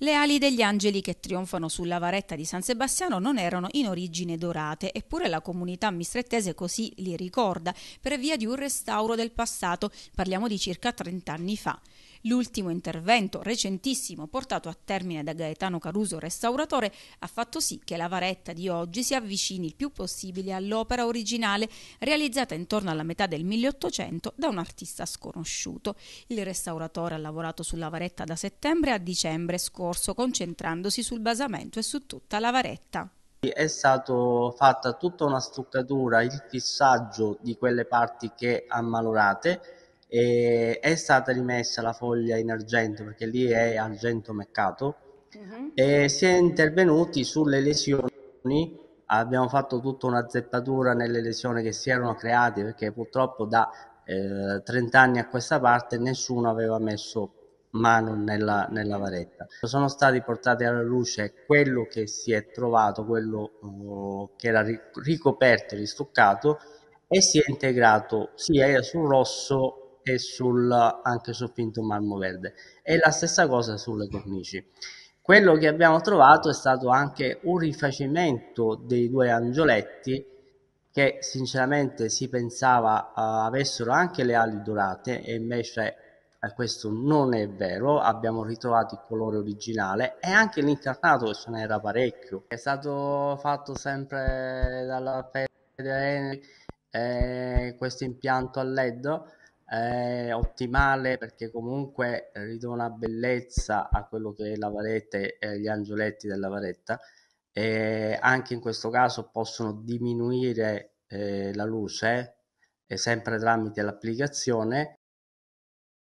Le ali degli angeli che trionfano sulla varetta di San Sebastiano non erano in origine dorate, eppure la comunità mistrettese così li ricorda, per via di un restauro del passato, parliamo di circa 30 anni fa. L'ultimo intervento recentissimo portato a termine da Gaetano Caruso restauratore ha fatto sì che la varetta di oggi si avvicini il più possibile all'opera originale realizzata intorno alla metà del 1800 da un artista sconosciuto. Il restauratore ha lavorato sulla varetta da settembre a dicembre scorso concentrandosi sul basamento e su tutta la varetta. È stata fatta tutta una struccatura, il fissaggio di quelle parti che ammalorate e è stata rimessa la foglia in argento perché lì è argento meccato uh-huh. e si è intervenuti sulle lesioni abbiamo fatto tutta una zeppatura nelle lesioni che si erano create perché purtroppo da eh, 30 anni a questa parte nessuno aveva messo mano nella, nella, varetta sono stati portati alla luce quello che si è trovato quello uh, che era ricoperto e ristuccato e si è integrato sia sul rosso e sul, anche sul finto marmo verde. E la stessa cosa sulle cornici. Quello che abbiamo trovato è stato anche un rifacimento dei due angioletti che sinceramente si pensava uh, avessero anche le ali dorate e invece eh, questo non è vero, abbiamo ritrovato il colore originale e anche l'incarnato che ce n'era parecchio. È stato fatto sempre dalla Fede eh, questo impianto a LED è ottimale perché comunque ridona bellezza a quello che è la varetta e gli angioletti della varetta e anche in questo caso possono diminuire eh, la luce eh, sempre tramite l'applicazione